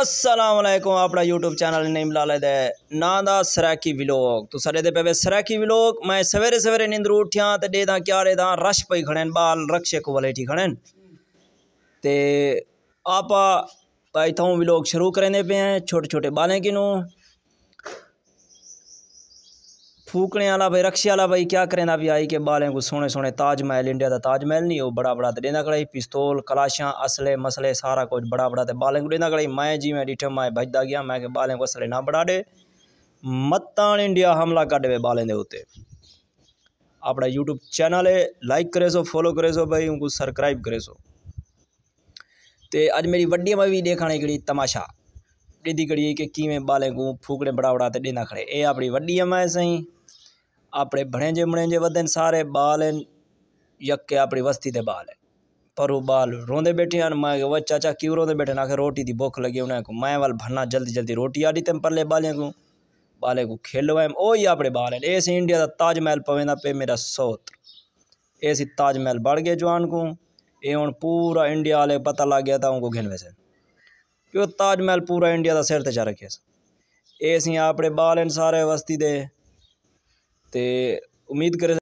السلام علیکم اپنا یو ٹوب چینل نہیں ملا لے نا سرکی بلوک تو پہ سرکی بلوک میں سویرے سویرے نندرو اٹھیاں تو ڈے داں کیا رش پہ کڑے بال رکشے کو بولے اٹھی کھڑے ہیں تو آپ اتو بلوک شروع کریں دے پے ہیں چھوٹے چھوٹے بالیں گی نوں پھوکنے والا بھائی رکشے والا بھائی کیا کریں بھی آئی کہ بالیں کو سونے سونے تاج محل انڈیا کا تاج محل نہیں وہ بڑا بڑا تو دینا کڑائی پستول کلاشاں اصل مسلے سارا کچھ بڑا بڑا تو بالیں کو دینا کڑائی میں جی میں ڈٹھم میں بجتا گیا میں کہ بالیں کو اثر نہ بڑا دے متان انڈیا حملہ کر دے بالیں دے اتنے اپنا یوٹیوب چینل ہے لائک کرے سو فالو کرے سو بھائی ان کو سبسکرائب کرے سو تو اج میری وڈی بھی دیکھا کہ تماشا ڈیدی کڑی کہ کیویں بالیں کو فوکڑے بڑا بڑا دینا کھڑے اے اپنی وڈی اما ہے صحیح اپنے بڑے منجے و سارے بال ہیں یقے اپنی بستی کے بال پر وہ بال روندے بیٹھے ہیں میں وہ چاچا کیوں روندے بیٹھے آخر روٹی دی بھوک لگی انہیں کو میں وال بھرنا جلدی جلدی روٹی آ آپ پرلے بالوں کو بالے کو کھیلو او ہی اپنے بال ہیں ایسے انڈیا دا تاج محل پوے پہ میرا سوتر یہ تاج محل بڑھ گئے جوان کو اے ہوں پورا انڈیا والے پتہ لگ گیا تھا ان کو گھنوے سے کیوں تاج محل پورا انڈیا دا سر تے چا رکھے گیا ایسے اپنے بال ہیں سارے وستی دے امید کریں